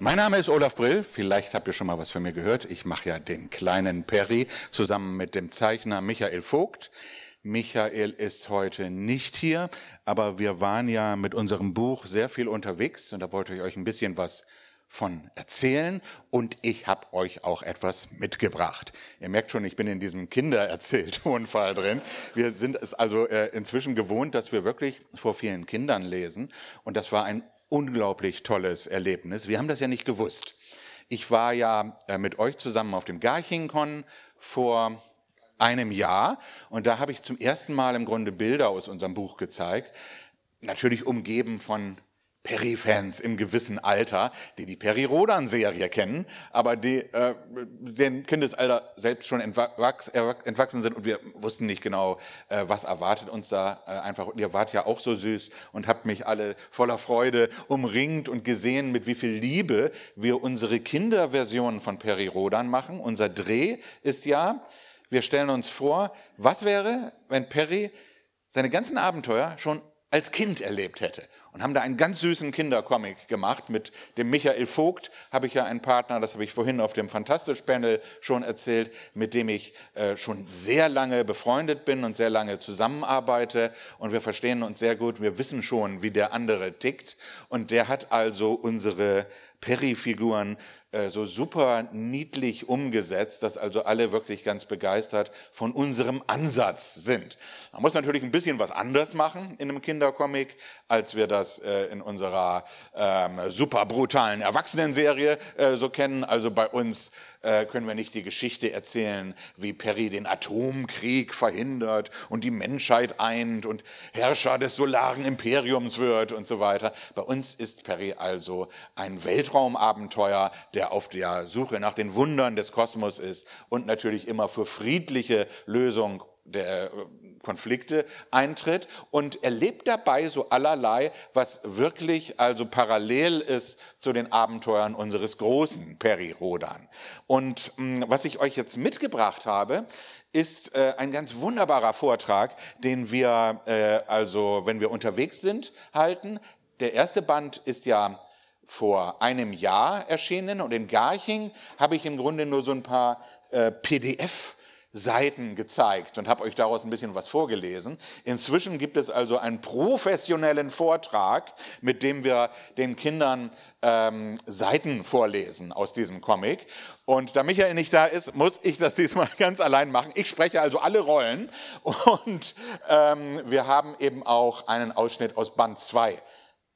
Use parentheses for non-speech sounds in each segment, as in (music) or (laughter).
Mein Name ist Olaf Brill. Vielleicht habt ihr schon mal was von mir gehört. Ich mache ja den kleinen Perry zusammen mit dem Zeichner Michael Vogt. Michael ist heute nicht hier, aber wir waren ja mit unserem Buch sehr viel unterwegs und da wollte ich euch ein bisschen was von erzählen und ich habe euch auch etwas mitgebracht. Ihr merkt schon, ich bin in diesem Kindererzähltonfall drin. Wir sind es also äh, inzwischen gewohnt, dass wir wirklich vor vielen Kindern lesen und das war ein unglaublich tolles Erlebnis. Wir haben das ja nicht gewusst. Ich war ja äh, mit euch zusammen auf dem Garching-Con vor einem Jahr und da habe ich zum ersten Mal im Grunde Bilder aus unserem Buch gezeigt. Natürlich umgeben von Perry-Fans im gewissen Alter, die die Perry-Rodan-Serie kennen, aber die äh, den Kindesalter selbst schon entwachsen sind und wir wussten nicht genau, äh, was erwartet uns da äh, einfach. Ihr wart ja auch so süß und habt mich alle voller Freude umringt und gesehen, mit wie viel Liebe wir unsere Kinderversionen von Perry-Rodan machen. Unser Dreh ist ja, wir stellen uns vor, was wäre, wenn Perry seine ganzen Abenteuer schon als Kind erlebt hätte. Und haben da einen ganz süßen Kindercomic gemacht mit dem Michael Vogt, habe ich ja einen Partner, das habe ich vorhin auf dem Fantastisch-Panel schon erzählt, mit dem ich äh, schon sehr lange befreundet bin und sehr lange zusammenarbeite. Und wir verstehen uns sehr gut, wir wissen schon, wie der andere tickt. Und der hat also unsere Perry-Figuren äh, so super niedlich umgesetzt, dass also alle wirklich ganz begeistert von unserem Ansatz sind. Man muss natürlich ein bisschen was anders machen in einem Kindercomic, als wir das äh, in unserer ähm, super brutalen Erwachsenenserie äh, so kennen. Also bei uns äh, können wir nicht die Geschichte erzählen, wie Perry den Atomkrieg verhindert und die Menschheit eint und Herrscher des solaren Imperiums wird und so weiter. Bei uns ist Perry also ein Weltraumabenteuer, der auf der Suche nach den Wundern des Kosmos ist und natürlich immer für friedliche Lösung der äh, Konflikte eintritt und erlebt dabei so allerlei, was wirklich also parallel ist zu den Abenteuern unseres großen Peri Rodan. Und hm, was ich euch jetzt mitgebracht habe, ist äh, ein ganz wunderbarer Vortrag, den wir äh, also, wenn wir unterwegs sind, halten. Der erste Band ist ja vor einem Jahr erschienen und in Garching habe ich im Grunde nur so ein paar äh, PDF Seiten gezeigt und habe euch daraus ein bisschen was vorgelesen. Inzwischen gibt es also einen professionellen Vortrag, mit dem wir den Kindern ähm, Seiten vorlesen aus diesem Comic. Und da Michael nicht da ist, muss ich das (laughs) diesmal ganz allein machen. Ich spreche also alle Rollen und ähm, wir haben eben auch einen Ausschnitt aus Band 2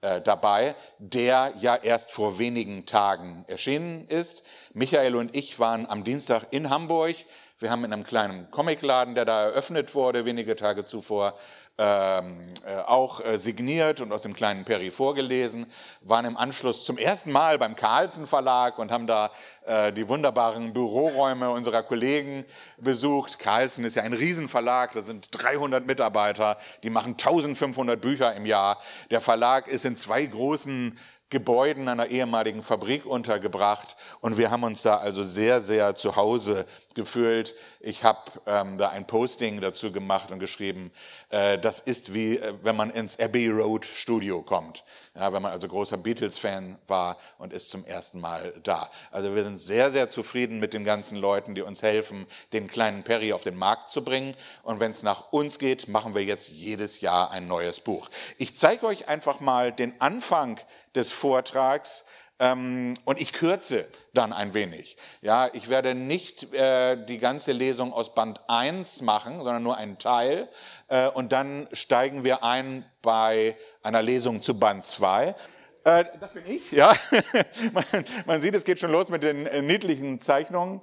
äh, dabei, der ja erst vor wenigen Tagen erschienen ist. Michael und ich waren am Dienstag in Hamburg wir haben in einem kleinen Comicladen, der da eröffnet wurde, wenige Tage zuvor, ähm, äh, auch äh, signiert und aus dem kleinen Peri vorgelesen, waren im Anschluss zum ersten Mal beim Carlsen Verlag und haben da äh, die wunderbaren Büroräume unserer Kollegen besucht. Carlsen ist ja ein Riesenverlag, da sind 300 Mitarbeiter, die machen 1500 Bücher im Jahr. Der Verlag ist in zwei großen Gebäuden einer ehemaligen Fabrik untergebracht und wir haben uns da also sehr, sehr zu Hause gefühlt. Ich habe ähm, da ein Posting dazu gemacht und geschrieben, äh, das ist wie, äh, wenn man ins Abbey Road Studio kommt. Ja, wenn man also großer Beatles-Fan war und ist zum ersten Mal da. Also wir sind sehr, sehr zufrieden mit den ganzen Leuten, die uns helfen, den kleinen Perry auf den Markt zu bringen. Und wenn es nach uns geht, machen wir jetzt jedes Jahr ein neues Buch. Ich zeige euch einfach mal den Anfang des Vortrags ähm, und ich kürze dann ein wenig. Ja, ich werde nicht äh, die ganze Lesung aus Band 1 machen, sondern nur einen Teil. Äh, und dann steigen wir ein bei einer Lesung zu Band 2. Äh, das bin ich, ja. (laughs) man, man, sieht, es geht schon los mit den äh, niedlichen Zeichnungen.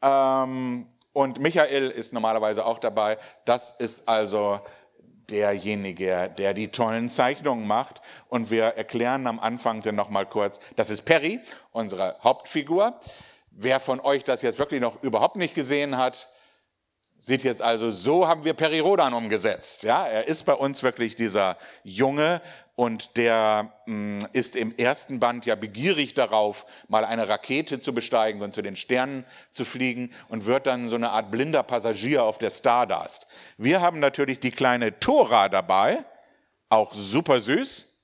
Ähm, und Michael ist normalerweise auch dabei. Das ist also derjenige, der die tollen Zeichnungen macht. Und wir erklären am Anfang dann nochmal kurz, das ist Perry, unsere Hauptfigur. Wer von euch das jetzt wirklich noch überhaupt nicht gesehen hat, sieht jetzt also, so haben wir Perry Rodan umgesetzt. Ja, er ist bei uns wirklich dieser junge, und der mh, mm, ist im ersten Band ja begierig darauf, mal eine Rakete zu besteigen und zu den Sternen zu fliegen und wird dann so eine Art blinder Passagier auf der Stardust. Wir haben natürlich die kleine Tora dabei, auch super süß.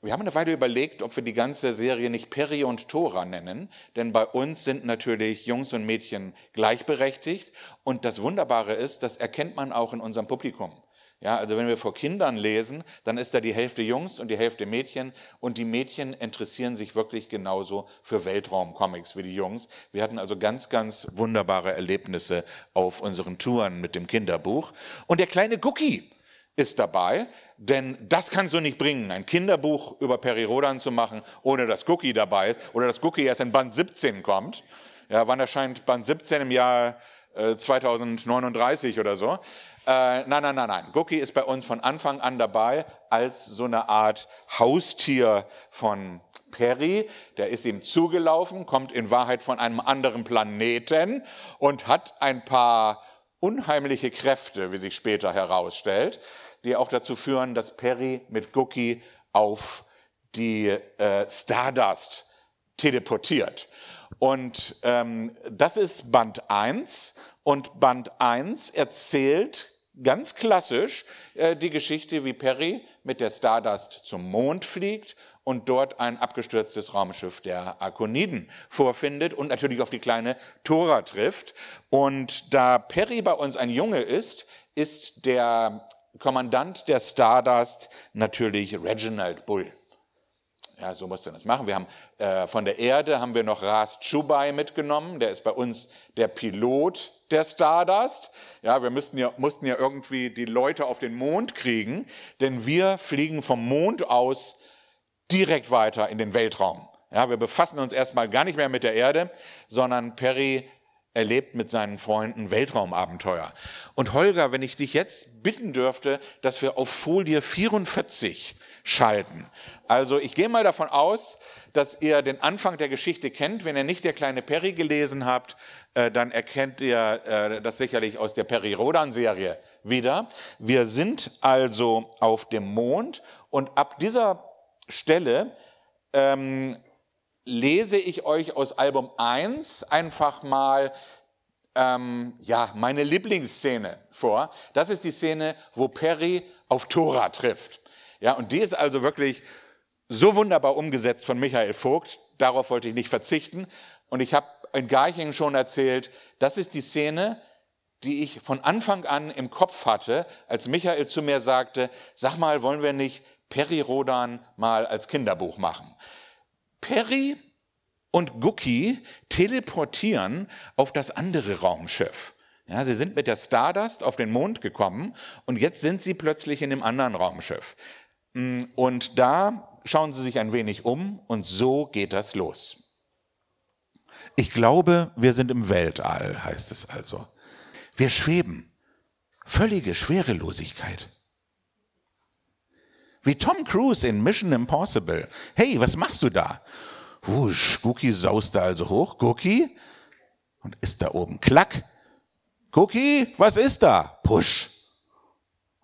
Wir haben eine Weile überlegt, ob wir die ganze Serie nicht Peri und Tora nennen, denn bei uns sind natürlich Jungs und Mädchen gleichberechtigt und das Wunderbare ist, das erkennt man auch in unserem Publikum. Ja, also wenn wir vor Kindern lesen, dann ist da die Hälfte Jungs und die Hälfte Mädchen und die Mädchen interessieren sich wirklich genauso für Weltraumcomics wie die Jungs. Wir hatten also ganz, ganz wunderbare Erlebnisse auf unseren Touren mit dem Kinderbuch. Und der kleine Gucki ist dabei, denn das kannst du nicht bringen, ein Kinderbuch über Peri Rodan zu machen, ohne dass Gucki dabei ist oder dass Gucki erst in Band 17 kommt. Ja, wann erscheint Band 17 im Jahr 2039 äh, oder so? Äh, nein, nein, nein, nein. Gucki ist bei uns von Anfang an dabei als so eine Art Haustier von Perry. Der ist ihm zugelaufen, kommt in Wahrheit von einem anderen Planeten und hat ein paar unheimliche Kräfte, wie sich später herausstellt, die auch dazu führen, dass Perry mit Gucki auf die äh, Stardust teleportiert. Und ähm, das ist Band 1 und Band 1 erzählt ganz klassisch äh, die Geschichte, wie Perry mit der Stardust zum Mond fliegt und dort ein abgestürztes Raumschiff der Arkoniden vorfindet und natürlich auf die kleine Tora trifft. Und da Perry bei uns ein Junge ist, ist der Kommandant der Stardust natürlich Reginald Bull. Ja, so musst du das machen. Wir haben äh, von der Erde haben wir noch Ras Chubai mitgenommen. Der ist bei uns der Pilot der Stardust. Ja, wir müssten ja, mussten ja irgendwie die Leute auf den Mond kriegen, denn wir fliegen vom Mond aus direkt weiter in den Weltraum. Ja, wir befassen uns erstmal gar nicht mehr mit der Erde, sondern Perry erlebt mit seinen Freunden Weltraumabenteuer. Und Holger, wenn ich dich jetzt bitten dürfte, dass wir auf Folie 44 schalten. Also ich gehe mal davon aus, dass ihr den Anfang der Geschichte kennt. Wenn ihr nicht der kleine Perry gelesen habt, äh, dann erkennt ihr äh, das sicherlich aus der Perry-Rodan-Serie wieder. Wir sind also auf dem Mond und ab dieser Stelle ähm, lese ich euch aus Album 1 einfach mal ähm, ja, meine Lieblingsszene vor. Das ist die Szene, wo Perry auf Tora trifft. Ja, und die ist also wirklich so wunderbar umgesetzt von Michael Vogt. Darauf wollte ich nicht verzichten. Und ich habe in Garching schon erzählt, das ist die Szene, die ich von Anfang an im Kopf hatte, als Michael zu mir sagte, sag mal, wollen wir nicht Perry Rodan mal als Kinderbuch machen? Perry und Gucki teleportieren auf das andere Raumschiff. Ja, sie sind mit der Stardust auf den Mond gekommen und jetzt sind sie plötzlich in dem anderen Raumschiff. Mm, und da schauen Sie sich ein wenig um und so geht das los. Ich glaube, wir sind im Weltall, heißt es also. Wir schweben. Völlige Schwerelosigkeit. Wie Tom Cruise in Mission Impossible. Hey, was machst du da? Wusch, Guki saust da also hoch. Guki? Und ist da oben. Klack. Guki, was ist da? Push.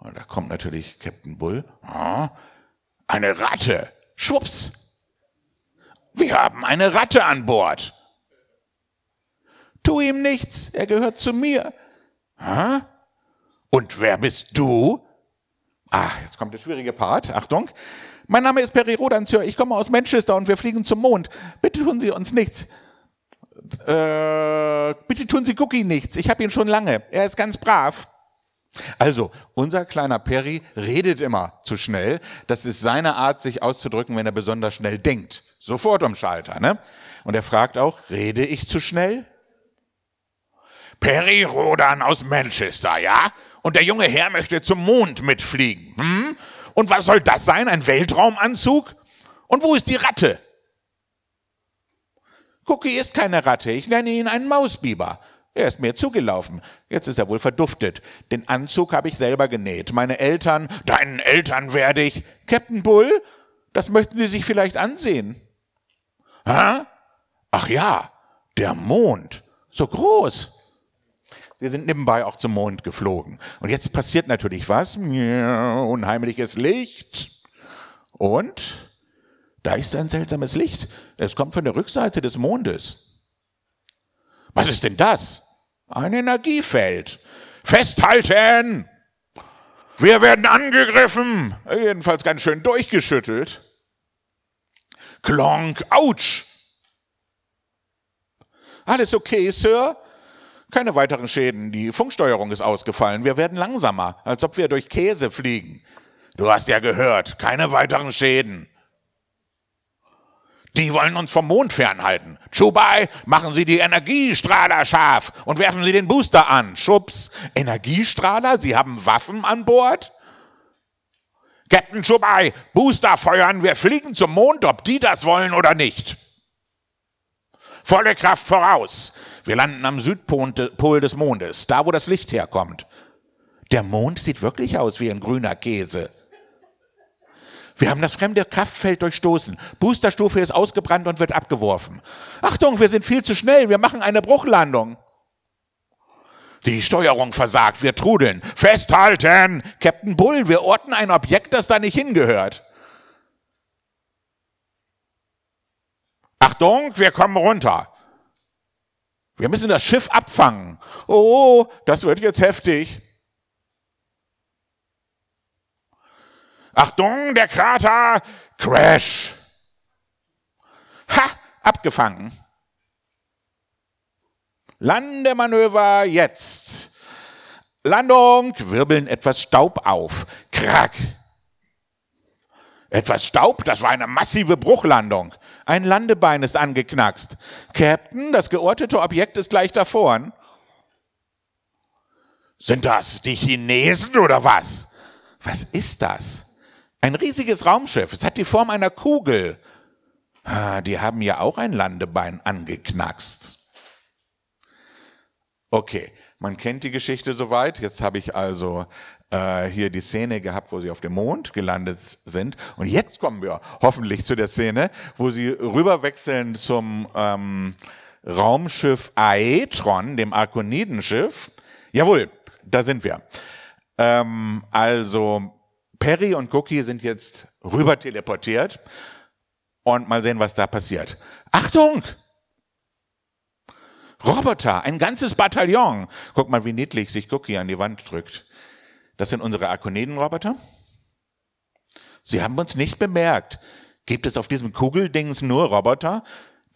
Und da kommt natürlich Captain Bull. Ah, eine Ratte. Schwupps. Wir haben eine Ratte an Bord. Tu ihm nichts, er gehört zu mir. Hä? Ah? Und wer bist du? Ach, jetzt kommt der schwierige Part. Achtung. Mein Name ist Perry Rodanzür, ich komme aus Manchester und wir fliegen zum Mond. Bitte tun Sie uns nichts. Äh, bitte tun Sie Cookie nichts. Ich habe ihn schon lange. Er ist ganz brav. Also, unser kleiner Perry redet immer zu schnell. Das ist seine Art, sich auszudrücken, wenn er besonders schnell denkt. Sofort am Schalter, ne? Und er fragt auch, rede ich zu schnell? Perry Rodan aus Manchester, ja? Und der junge Herr möchte zum Mond mitfliegen. Hm? Und was soll das sein? Ein Weltraumanzug? Und wo ist die Ratte? Cookie ist keine Ratte, ich nenne ihn einen Mausbiber. Er ist mir zugelaufen. Jetzt ist er wohl verduftet. Den Anzug habe ich selber genäht. Meine Eltern, deinen Eltern werde ich. Captain Bull, das möchten Sie sich vielleicht ansehen. Hä? Ach ja, der Mond. So groß. Wir sind nebenbei auch zum Mond geflogen. Und jetzt passiert natürlich was. Unheimliches Licht. Und da ist ein seltsames Licht. Es kommt von der Rückseite des Mondes. Was ist denn das? Ein Energiefeld. Festhalten! Wir werden angegriffen! Jedenfalls ganz schön durchgeschüttelt. Klonk, ouch! Alles okay, Sir? Keine weiteren Schäden. Die Funksteuerung ist ausgefallen. Wir werden langsamer, als ob wir durch Käse fliegen. Du hast ja gehört, keine weiteren Schäden. Die wollen uns vom Mond fernhalten. Chubai, machen Sie die Energiestrahler scharf und werfen Sie den Booster an. Schubs, Energiestrahler? Sie haben Waffen an Bord? Captain Chubai, Booster feuern, wir fliegen zum Mond, ob die das wollen oder nicht. Volle Kraft voraus. Wir landen am Südpol des Mondes, da wo das Licht herkommt. Der Mond sieht wirklich aus wie ein grüner Käse. Wir haben das fremde Kraftfeld durchstoßen. Boosterstufe ist ausgebrannt und wird abgeworfen. Achtung, wir sind viel zu schnell, wir machen eine Bruchlandung. Die Steuerung versagt, wir trudeln. Festhalten! Captain Bull, wir orten ein Objekt, das da nicht hingehört. Achtung, wir kommen runter. Wir müssen das Schiff abfangen. Oh, oh das wird jetzt heftig. Achtung, der Krater, Crash. Ha, abgefangen. Landemanöver jetzt. Landung, wirbeln etwas Staub auf. Krack. Etwas Staub, das war eine massive Bruchlandung. Ein Landebein ist angeknackst. Captain, das geortete Objekt ist gleich davor. Sind das die Chinesen oder was? Was ist das? Ein riesiges Raumschiff. Es hat die Form einer Kugel. Die haben ja auch ein Landebein angeknackst. Okay, man kennt die Geschichte soweit. Jetzt habe ich also äh, hier die Szene gehabt, wo sie auf dem Mond gelandet sind. Und jetzt kommen wir hoffentlich zu der Szene, wo sie rüberwechseln zum ähm, Raumschiff Aetron, dem Arkonidenschiff. Jawohl, da sind wir. Ähm, also Perry und Cookie sind jetzt rüber teleportiert und mal sehen, was da passiert. Achtung! Roboter, ein ganzes Bataillon. Guck mal, wie niedlich sich Cookie an die Wand drückt. Das sind unsere Akoniden-Roboter. Sie haben uns nicht bemerkt. Gibt es auf diesem Kugeldings nur Roboter?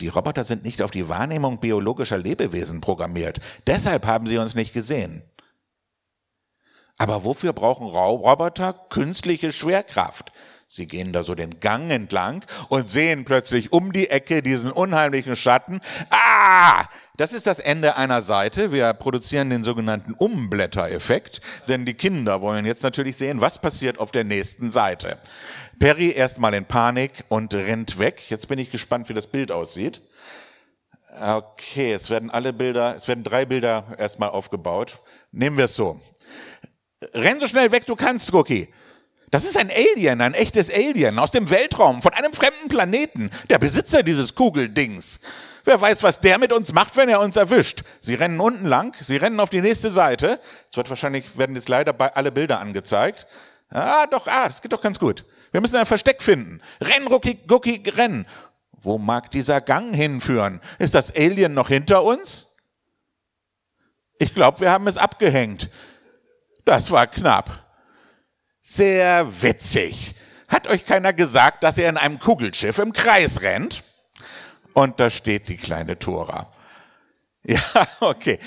Die Roboter sind nicht auf die Wahrnehmung biologischer Lebewesen programmiert. Deshalb haben sie uns nicht gesehen. Aber wofür brauchen Roboter künstliche Schwerkraft? Sie gehen da so den Gang entlang und sehen plötzlich um die Ecke diesen unheimlichen Schatten. Ah! Das ist das Ende einer Seite. Wir produzieren den sogenannten Umblättereffekt, denn die Kinder wollen jetzt natürlich sehen, was passiert auf der nächsten Seite. Perry erstmal in Panik und rennt weg. Jetzt bin ich gespannt, wie das Bild aussieht. Okay, es werden alle Bilder, es werden drei Bilder erstmal aufgebaut. Nehmen wir es so renn so schnell weg du kannst, Cookie. Das ist ein Alien, ein echtes Alien aus dem Weltraum, von einem fremden Planeten, der Besitzer dieses Kugeldings. Wer weiß, was der mit uns macht, wenn er uns erwischt. Sie rennen unten lang, sie rennen auf die nächste Seite. Es wird wahrscheinlich, werden jetzt leider alle Bilder angezeigt. Ah, doch, ah, das geht doch ganz gut. Wir müssen ein Versteck finden. Renn, Rucki, Gucki, renn. Wo mag dieser Gang hinführen? Ist das Alien noch hinter uns? Ich glaube, wir haben es abgehängt. Das war knapp. Sehr witzig. Hat euch keiner gesagt, dass ihr in einem Kugelschiff im Kreis rennt? Und da steht die kleine Tora. (laughs) Ja, okay.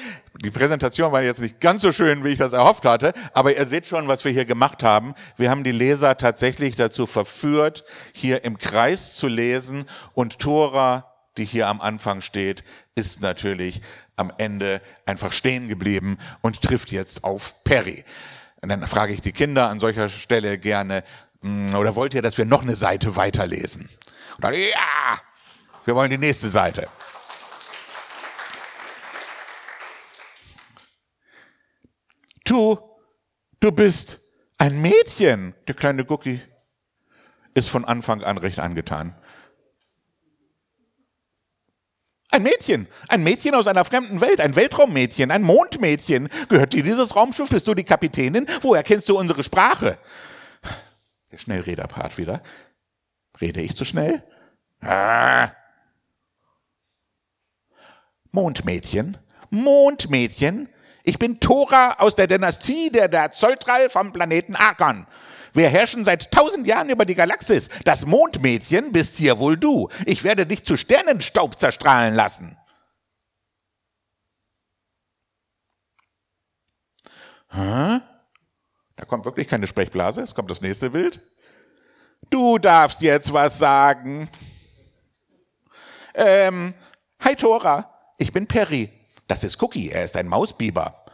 Die Präsentation war jetzt nicht ganz so schön, wie ich das erhofft hatte, aber ihr seht schon, was wir hier gemacht haben. Wir haben die Leser tatsächlich dazu verführt, hier im Kreis zu lesen und Tora, die hier am Anfang steht, ist natürlich am Ende einfach stehen geblieben und trifft jetzt auf Perry. Und dann frage ich die Kinder an solcher Stelle gerne, hm, oder wollt ihr, dass wir noch eine Seite weiterlesen? Und dann, ja, wir wollen die nächste Seite. Du, du bist ein Mädchen. Der kleine Gucki ist von Anfang an recht angetan. Ein Mädchen, ein Mädchen aus einer fremden Welt, ein Weltraummädchen, ein Mondmädchen. Gehört dir dieses Raumschiff? Bist du die Kapitänin? Woher kennst du unsere Sprache? Der Schnellrederpart wieder. Rede ich zu schnell? Ah. Mondmädchen, Mondmädchen, ich bin Thora aus der Dynastie der der Zoltral vom Planeten Arkan. Wir herrschen seit tausend Jahren über die Galaxis. Das Mondmädchen bist hier wohl du. Ich werde dich zu Sternenstaub zerstrahlen lassen. Hä? Da kommt wirklich keine Sprechblase. Es kommt das nächste Bild. Du darfst jetzt was sagen. Ähm, hi Tora, ich bin Perry. Das ist Cookie, er ist ein Mausbiber.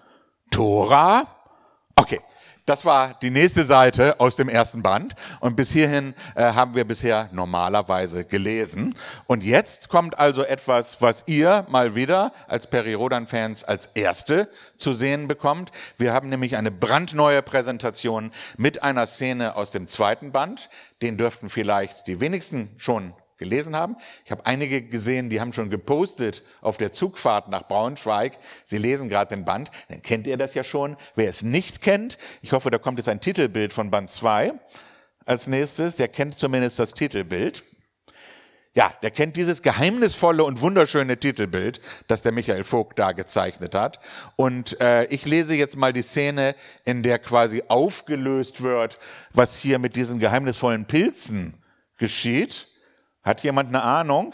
Tora? Das war die nächste Seite aus dem ersten Band. Und bis hierhin äh, haben wir bisher normalerweise gelesen. Und jetzt kommt also etwas, was ihr mal wieder als Periodan-Fans als erste zu sehen bekommt. Wir haben nämlich eine brandneue Präsentation mit einer Szene aus dem zweiten Band. Den dürften vielleicht die wenigsten schon gelesen haben. Ich habe einige gesehen, die haben schon gepostet auf der Zugfahrt nach Braunschweig. Sie lesen gerade den Band, dann kennt ihr das ja schon. Wer es nicht kennt, ich hoffe, da kommt jetzt ein Titelbild von Band 2 als nächstes, der kennt zumindest das Titelbild. Ja, der kennt dieses geheimnisvolle und wunderschöne Titelbild, das der Michael Vogt da gezeichnet hat. Und äh, ich lese jetzt mal die Szene, in der quasi aufgelöst wird, was hier mit diesen geheimnisvollen Pilzen geschieht. Hat jemand eine Ahnung?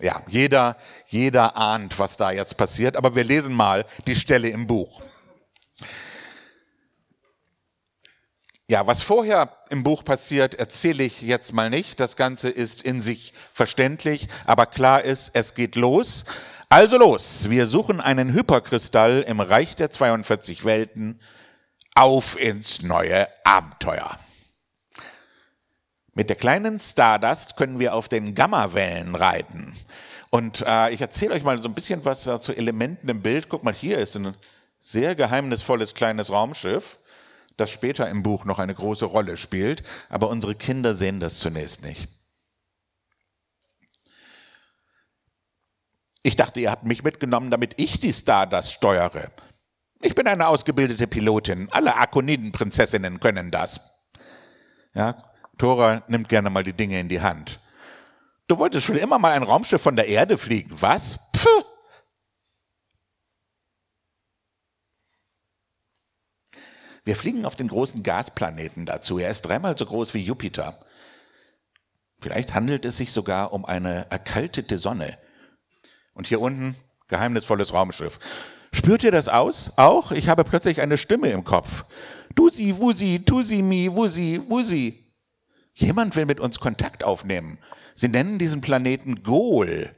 Ja, jeder, jeder ahnt, was da jetzt passiert, aber wir lesen mal die Stelle im Buch. Ja, was vorher im Buch passiert, erzähle ich jetzt mal nicht. Das Ganze ist in sich verständlich, aber klar ist, es geht los. Also los, wir suchen einen Hyperkristall im Reich der 42 Welten auf ins neue Abenteuer. Mit der kleinen Stardust können wir auf den Gammawellen reiten. Und äh, ich erzähle euch mal so ein bisschen was äh, zu Elementen im Bild. Guck mal, hier ist ein sehr geheimnisvolles kleines Raumschiff, das später im Buch noch eine große Rolle spielt, aber unsere Kinder sehen das zunächst nicht. Ich dachte, ihr habt mich mitgenommen, damit ich die Stardust steuere. Ich bin eine ausgebildete Pilotin. Alle Akoniden-Prinzessinnen können das. Ja, Tora nimmt gerne mal die Dinge in die Hand. Du wolltest schon immer mal ein Raumschiff von der Erde fliegen. Was? Pff. Wir fliegen auf den großen Gasplaneten dazu. Er ist dreimal so groß wie Jupiter. Vielleicht handelt es sich sogar um eine erkaltete Sonne. Und hier unten geheimnisvolles Raumschiff. Spürt ihr das aus? Auch? Ich habe plötzlich eine Stimme im Kopf. Dusi, Wusi, tu Tusi, Mi, Wusi, Wusi. Jemand will mit uns Kontakt aufnehmen. Sie nennen diesen Planeten Gol.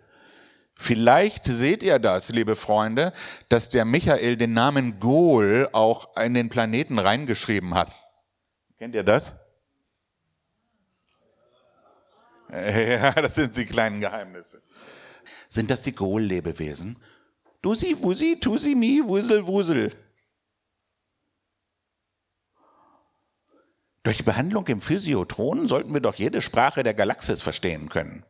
Vielleicht seht ihr das, liebe Freunde, dass der Michael den Namen Gol auch in den Planeten reingeschrieben hat. Kennt ihr das? (laughs) Ja, das sind die kleinen Geheimnisse. Sind das die Gol-Lebewesen? Dusi, Wusi, Tusi, Mi, Wusel, Wusel. Durch Behandlung im Physiotron sollten wir doch jede Sprache der Galaxis verstehen können.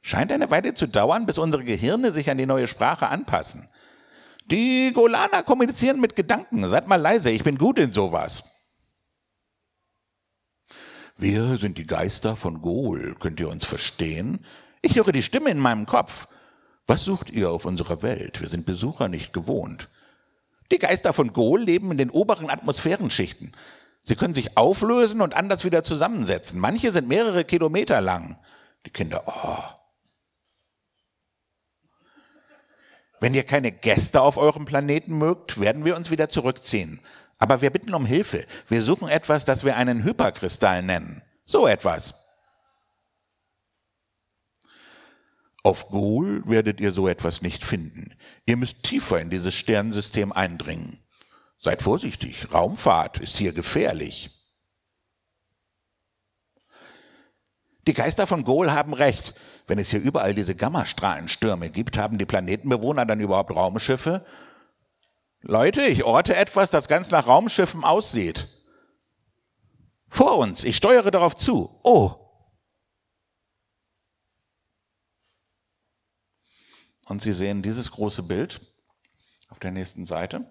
Scheint eine Weile zu dauern, bis unsere Gehirne sich an die neue Sprache anpassen. Die Golaner kommunizieren mit Gedanken. Seid mal leise, ich bin gut in sowas. Wir sind die Geister von Gol. Könnt ihr uns verstehen? Ich höre die Stimme in meinem Kopf. Was sucht ihr auf unserer Welt? Wir sind Besucher nicht gewohnt. Die Geister von Gol leben in den oberen Atmosphärenschichten. Sie können sich auflösen und anders wieder zusammensetzen. Manche sind mehrere Kilometer lang. Die Kinder, oh. Wenn ihr keine Gäste auf eurem Planeten mögt, werden wir uns wieder zurückziehen. Aber wir bitten um Hilfe. Wir suchen etwas, das wir einen Hyperkristall nennen. So etwas. Auf Goul werdet ihr so etwas nicht finden. Ihr müsst tiefer in dieses Sternensystem eindringen. Seid vorsichtig, Raumfahrt ist hier gefährlich. Die Geister von Gohl haben recht. Wenn es hier überall diese Gammastrahlenstürme gibt, haben die Planetenbewohner dann überhaupt Raumschiffe? Leute, ich orte etwas, das ganz nach Raumschiffen aussieht. Vor uns, ich steuere darauf zu. Oh. Und Sie sehen dieses große Bild auf der nächsten Seite.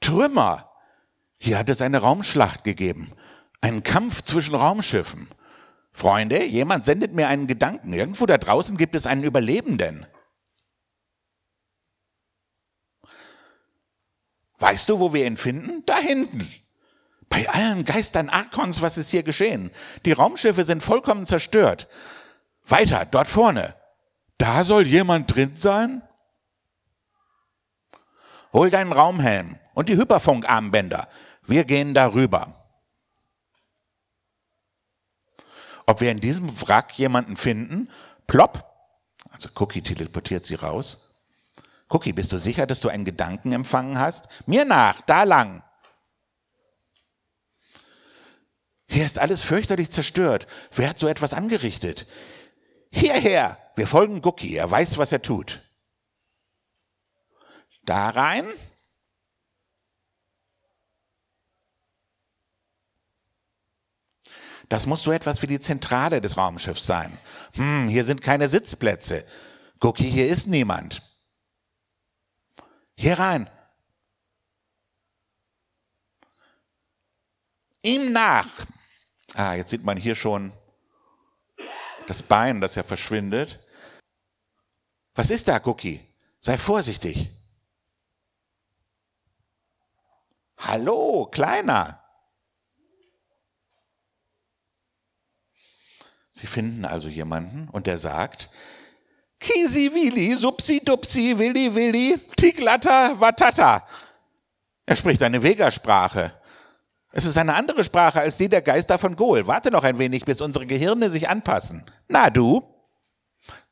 Trümmer. Hier hat es eine Raumschlacht gegeben. Einen Kampf zwischen Raumschiffen. Freunde, jemand sendet mir einen Gedanken. Irgendwo da draußen gibt es einen Überlebenden. Weißt du, wo wir ihn finden? Da hinten. Bei allen Geistern Archons, was ist hier geschehen? Die Raumschiffe sind vollkommen zerstört. Weiter, dort vorne. Da soll jemand drin sein? hol deinen Raumhelm und die Hyperfunkarmbänder. Wir gehen darüber. Ob wir in diesem Wrack jemanden finden? Plopp. Also Cookie teleportiert sie raus. Cookie, bist du sicher, dass du einen Gedanken empfangen hast? Mir nach, da lang. Hier ist alles fürchterlich zerstört. Wer hat so etwas angerichtet? Hierher! Wir folgen Cookie. er weiß, was er tut da rein. Das muss so etwas wie die Zentrale des Raumschiffs sein. Hm, hier sind keine Sitzplätze. Gucki, hier ist niemand. Hier rein. Ihm nach. Ah, jetzt sieht man hier schon das Bein, das ja verschwindet. Was ist da, Cookie? Sei vorsichtig. Hallo, Kleiner. Sie finden also jemanden und der sagt, Kisi Willi, Supsi Dupsi, Willi Willi, Tiglata Watata. Er spricht eine Vegasprache. Es ist eine andere Sprache als die der Geister von Gohl. Warte noch ein wenig, bis unsere Gehirne sich anpassen. Na du?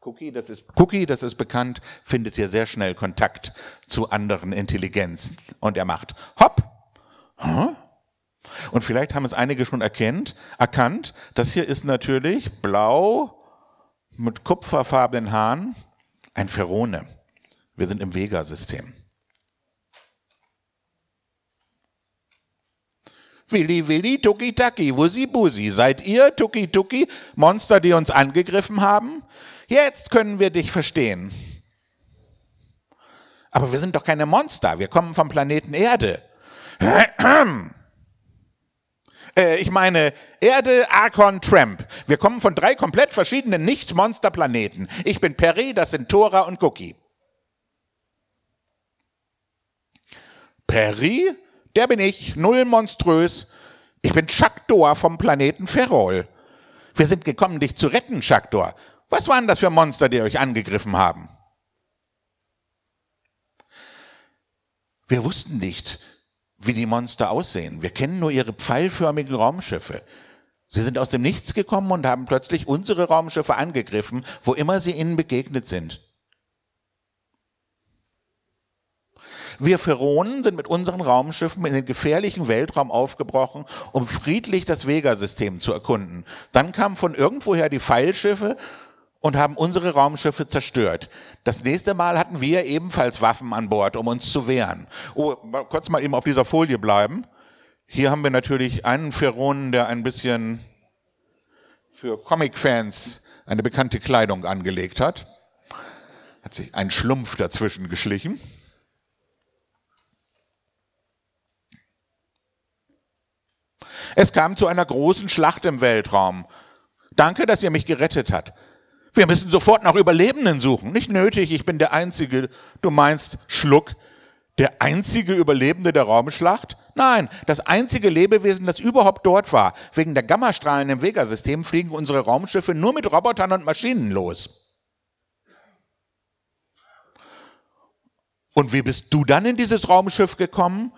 Cookie, das ist, Cookie, das ist bekannt, findet hier sehr schnell Kontakt zu anderen Intelligenzen. Und er macht hopp, und vielleicht haben es einige schon erkennt, erkannt. Das hier ist natürlich blau mit kupferfarbenen Haaren ein Ferone. Wir sind im Vega-System. Willi, Willi, Tuki, Taki, Wusi, Busi, seid ihr Tuki, Tuki, Monster, die uns angegriffen haben? Jetzt können wir dich verstehen. Aber wir sind doch keine Monster, wir kommen vom Planeten Erde. Äh, ich meine, Erde, Archon, Tramp. Wir kommen von drei komplett verschiedenen Nicht-Monster-Planeten. Ich bin Perry, das sind Thora und Cookie. Perry, der bin ich, null monströs. Ich bin Chakdor vom Planeten Ferrol. Wir sind gekommen, dich zu retten, Chakdor. Was waren das für Monster, die euch angegriffen haben? Wir wussten nicht, wie die Monster aussehen. Wir kennen nur ihre pfeilförmigen Raumschiffe. Sie sind aus dem Nichts gekommen und haben plötzlich unsere Raumschiffe angegriffen, wo immer sie ihnen begegnet sind. Wir Feronen sind mit unseren Raumschiffen in den gefährlichen Weltraum aufgebrochen, um friedlich das Vega-System zu erkunden. Dann kamen von irgendwoher die Pfeilschiffe und haben unsere Raumschiffe zerstört. Das nächste Mal hatten wir ebenfalls Waffen an Bord, um uns zu wehren. Oh, kurz mal eben auf dieser Folie bleiben. Hier haben wir natürlich einen Feronen, der ein bisschen für Comic-Fans eine bekannte Kleidung angelegt hat. Hat sich ein Schlumpf dazwischen geschlichen. Es kam zu einer großen Schlacht im Weltraum. Danke, dass ihr mich gerettet habt. Wir müssen sofort nach Überlebenden suchen. Nicht nötig, ich bin der Einzige. Du meinst, Schluck, der einzige Überlebende der Raumschlacht? Nein, das einzige Lebewesen, das überhaupt dort war. Wegen der Gammastrahlen im Vega-System fliegen unsere Raumschiffe nur mit Robotern und Maschinen los. Und wie bist du dann in dieses Raumschiff gekommen?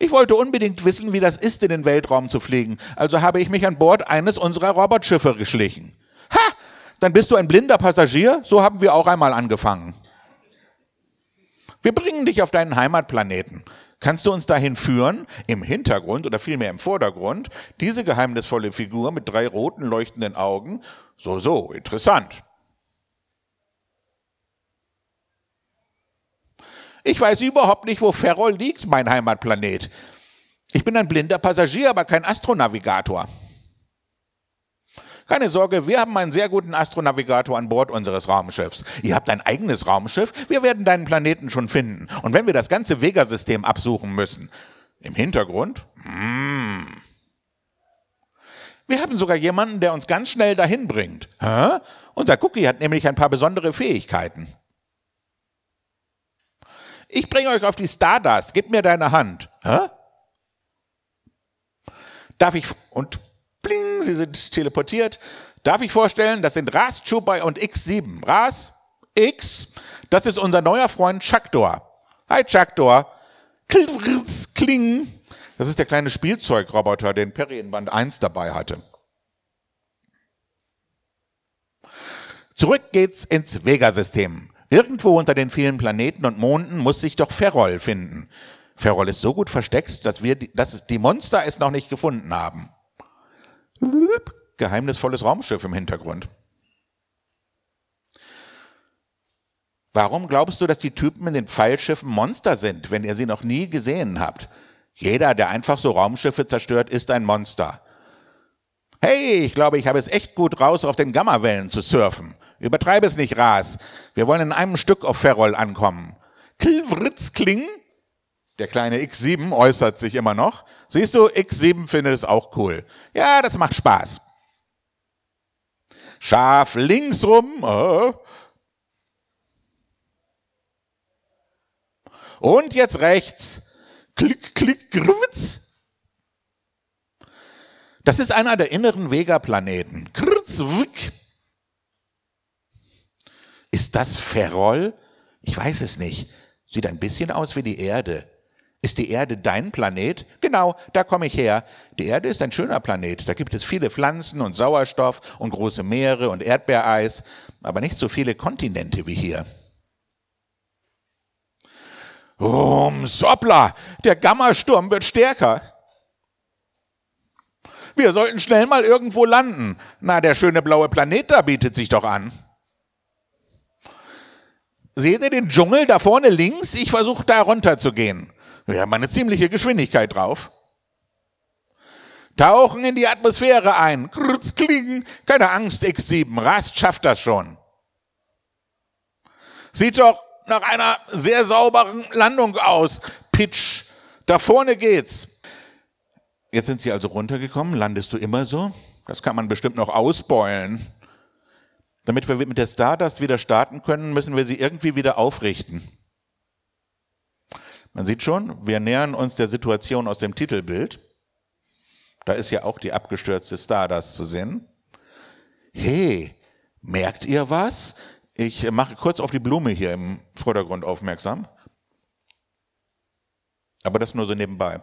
Ich wollte unbedingt wissen, wie das ist, in den Weltraum zu fliegen. Also habe ich mich an Bord eines unserer Robotschiffe geschlichen dann bist du ein blinder Passagier. So haben wir auch einmal angefangen. Wir bringen dich auf deinen Heimatplaneten. Kannst du uns dahin führen, im Hintergrund oder vielmehr im Vordergrund, diese geheimnisvolle Figur mit drei roten leuchtenden Augen? So, so, interessant. Ich weiß überhaupt nicht, wo Ferrol liegt, mein Heimatplanet. Ich bin ein blinder Passagier, aber kein Astronavigator. Keine Sorge, wir haben einen sehr guten Astronavigator an Bord unseres Raumschiffs. Ihr habt ein eigenes Raumschiff, wir werden deinen Planeten schon finden. Und wenn wir das ganze Vega-System absuchen müssen. Im Hintergrund? hm. Wir haben sogar jemanden, der uns ganz schnell dahin bringt. Hä? Unser Cookie hat nämlich ein paar besondere Fähigkeiten. Ich bringe euch auf die Stardust, gib mir deine Hand. Hä? Darf ich und bling, sie sind teleportiert. Darf ich vorstellen, das sind Ras, Chubai und X7. Ras, X, das ist unser neuer Freund Chakdor. Hi Chakdor. Klirrz, kling. Das ist der kleine Spielzeugroboter, den Perry in Band 1 dabei hatte. Zurück geht's ins Vega-System. Irgendwo unter den vielen Planeten und Monden muss sich doch Ferrol finden. Ferrol ist so gut versteckt, dass wir, dass die Monster es noch nicht gefunden haben geheimnisvolles Raumschiff im Hintergrund. Warum glaubst du, dass die Typen in den Pfeilschiffen Monster sind, wenn ihr sie noch nie gesehen habt? Jeder, der einfach so Raumschiffe zerstört, ist ein Monster. Hey, ich glaube, ich habe es echt gut raus, auf den Gammawellen zu surfen. Übertreibe es nicht, Ras. Wir wollen in einem Stück auf Ferrol ankommen. Klwritz kling? Der kleine X7 äußert sich immer noch. Siehst du, X7 findet es auch cool. Ja, das macht Spaß. Scharf links rum. Äh. Und jetzt rechts. Klick, klick, grwitz. Das ist einer der inneren Vega-Planeten. Krtzwick. Ist das Ferrol? Ich weiß es nicht. Sieht ein bisschen aus wie die Erde. Ist die Erde dein Planet? Genau, da komme ich her. Die Erde ist ein schöner Planet. Da gibt es viele Pflanzen und Sauerstoff und große Meere und Erdbeereis, aber nicht so viele Kontinente wie hier. Rum, Soppla, der Gammasturm wird stärker. Wir sollten schnell mal irgendwo landen. Na, der schöne blaue Planet da bietet sich doch an. Seht ihr den Dschungel da vorne links? Ich versuche da runter zu gehen. Wir haben eine ziemliche Geschwindigkeit drauf. Tauchen in die Atmosphäre ein. Krutz, klingen. Keine Angst, X7. Rast schafft das schon. Sieht doch nach einer sehr sauberen Landung aus. Pitch. Da vorne geht's. Jetzt sind sie also runtergekommen. Landest du immer so? Das kann man bestimmt noch ausbeulen. Damit wir mit der Stardust wieder starten können, müssen wir sie irgendwie wieder aufrichten. Man sieht schon, wir nähern uns der Situation aus dem Titelbild. Da ist ja auch die abgestürzte Stardust zu sehen. Hey, merkt ihr was? Ich mache kurz auf die Blume hier im Vordergrund aufmerksam. Aber das nur so nebenbei.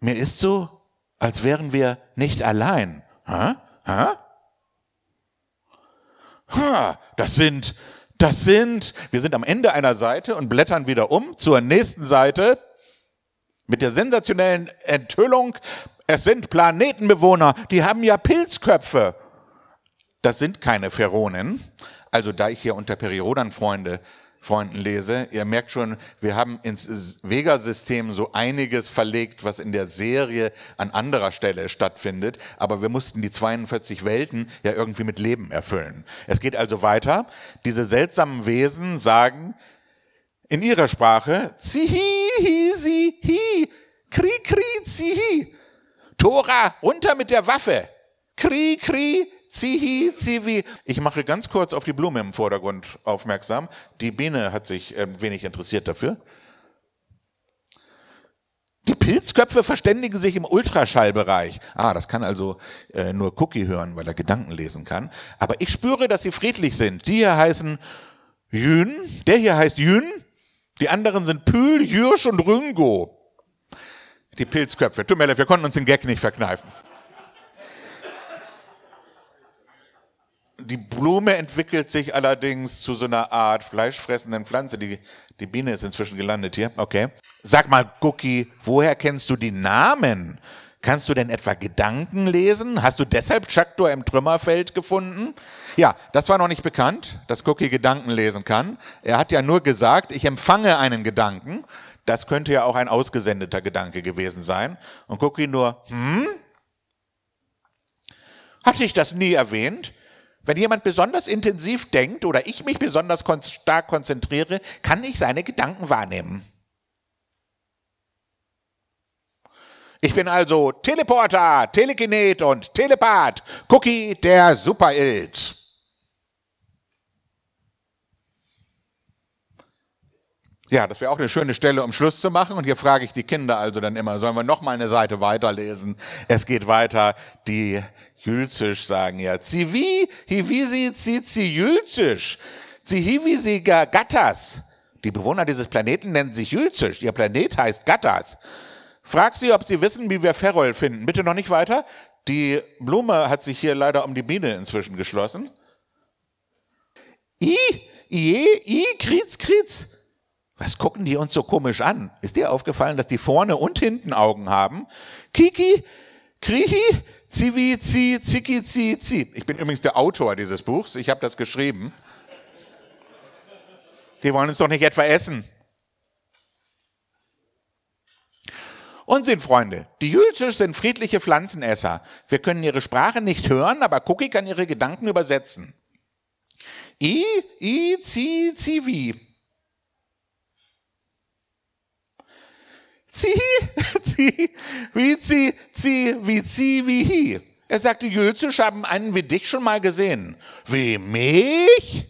Mir ist so, als wären wir nicht allein. Ha? Ha? Ha, das sind das sind, wir sind am Ende einer Seite und blättern wieder um zur nächsten Seite mit der sensationellen Enthüllung. Es sind Planetenbewohner, die haben ja Pilzköpfe. Das sind keine Feronen. Also da ich hier unter Periodern Freunde, Freunden lese. Ihr merkt schon, wir haben ins Vega-System so einiges verlegt, was in der Serie an anderer Stelle stattfindet. Aber wir mussten die 42 Welten ja irgendwie mit Leben erfüllen. Es geht also weiter. Diese seltsamen Wesen sagen in ihrer Sprache, zihi, si, hi, kri, kri, zihi. Tora, runter mit der Waffe. Kri, kri, Zihi, Zivi. Ich mache ganz kurz auf die Blume im Vordergrund aufmerksam. Die Biene hat sich ein äh, wenig interessiert dafür. Die Pilzköpfe verständigen sich im Ultraschallbereich. Ah, das kann also äh, nur Cookie hören, weil er Gedanken lesen kann. Aber ich spüre, dass sie friedlich sind. Die hier heißen Jün, der hier heißt Jün, die anderen sind Pül, Jürsch und Rüngo. Die Pilzköpfe. Tut mir leid, wir konnten uns den Gag nicht verkneifen. Die Blume entwickelt sich allerdings zu so einer Art fleischfressenden Pflanze. Die, die Biene ist inzwischen gelandet hier. Okay. Sag mal, Gucki, woher kennst du die Namen? Kannst du denn etwa Gedanken lesen? Hast du deshalb Chaktor im Trümmerfeld gefunden? Ja, das war noch nicht bekannt, dass Cookie Gedanken lesen kann. Er hat ja nur gesagt, ich empfange einen Gedanken. Das könnte ja auch ein ausgesendeter Gedanke gewesen sein. Und Cookie nur, hm? Hatte ich das nie erwähnt? Wenn jemand besonders intensiv denkt oder ich mich besonders kon stark konzentriere, kann ich seine Gedanken wahrnehmen. Ich bin also Teleporter, Telekinet und Telepath, Cookie der Super-Ilz. Ja, das wäre auch eine schöne Stelle, um Schluss zu machen. Und hier frage ich die Kinder also dann immer, sollen wir noch mal eine Seite weiterlesen? Es geht weiter. Die Jülzisch sagen ja, Zivi, Hivisi, Zizi, Jülzisch, Zihivisi, Gattas. Die Bewohner dieses Planeten nennen sich Jülzisch. Ihr Planet heißt Gattas. Frag sie, ob sie wissen, wie wir Ferrol finden. Bitte noch nicht weiter. Die Blume hat sich hier leider um die Biene inzwischen geschlossen. I, je, i, kriz, kriz. Was gucken die uns so komisch an? Ist dir aufgefallen, dass die vorne und hinten Augen haben? Kiki, Krihi, Zivi, Zi, Ziki, Zi, Zi. Ich bin übrigens der Autor dieses Buchs. Ich habe das geschrieben. Die wollen uns doch nicht etwa essen. Unsinn, Freunde. Die Jültisch sind friedliche Pflanzenesser. Wir können ihre Sprache nicht hören, aber Cookie kann ihre Gedanken übersetzen. I, I, Zi, Zivi. Zieh, (laughs) zieh, wie zieh, zieh, wie zieh, wie hi. Er sagte, Jötz, haben einen wie dich schon mal gesehen. Wie mich?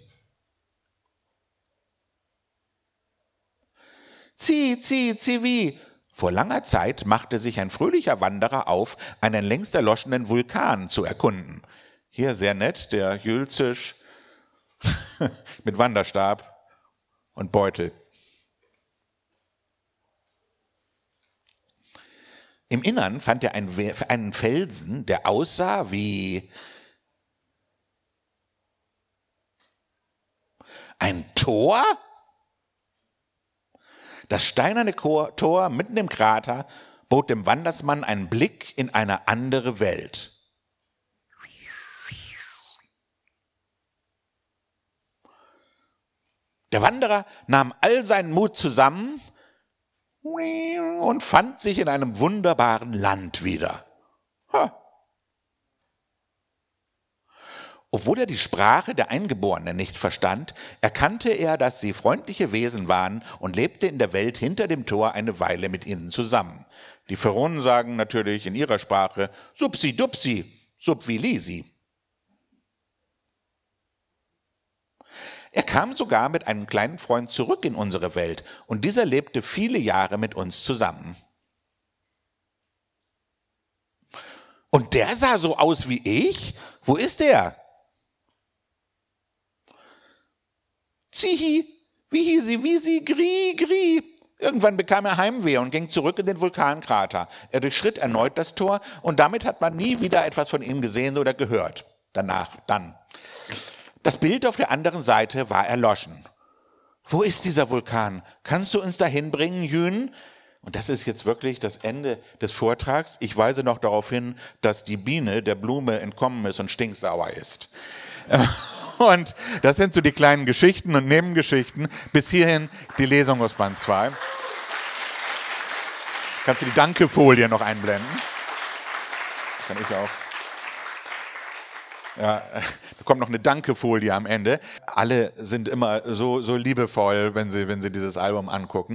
Zieh, zieh, zieh, wie. Vor langer Zeit machte sich ein fröhlicher Wanderer auf, einen längst erloschenen Vulkan zu erkunden. Hier sehr nett, der Jülzisch (laughs) mit Wanderstab und Beutel. Im Innern fand er einen Felsen, der aussah wie ein Tor? Das steinerne Tor mitten im Krater bot dem Wandersmann einen Blick in eine andere Welt. Der Wanderer nahm all seinen Mut zusammen und fand sich in einem wunderbaren Land wieder. Ha. Obwohl er die Sprache der Eingeborenen nicht verstand, erkannte er, dass sie freundliche Wesen waren und lebte in der Welt hinter dem Tor eine Weile mit ihnen zusammen. Die Pharaonen sagen natürlich in ihrer Sprache Subsi Dupsi, Subvilisi. Er kam sogar mit einem kleinen Freund zurück in unsere Welt und dieser lebte viele Jahre mit uns zusammen. Und der sah so aus wie ich? Wo ist der? Zihi, wihisi, wisi, gri, gri. Irgendwann bekam er Heimweh und ging zurück in den Vulkankrater. Er durchschritt erneut das Tor und damit hat man nie wieder etwas von ihm gesehen oder gehört. Danach, dann. Das Bild auf der anderen Seite war erloschen. Wo ist dieser Vulkan? Kannst du uns dahin bringen, Jün? Und das ist jetzt wirklich das Ende des Vortrags. Ich weise noch darauf hin, dass die Biene der Blume entkommen ist und stinksauer ist. (laughs) Und das sind so die kleinen Geschichten und Nebengeschichten. Bis hierhin die Lesung aus Band 2. Kannst du die Danke-Folie noch einblenden? Kann ich auch. Ja, da kommt noch eine Dankefolie am Ende. Alle sind immer so, so liebevoll, wenn sie, wenn sie dieses Album angucken.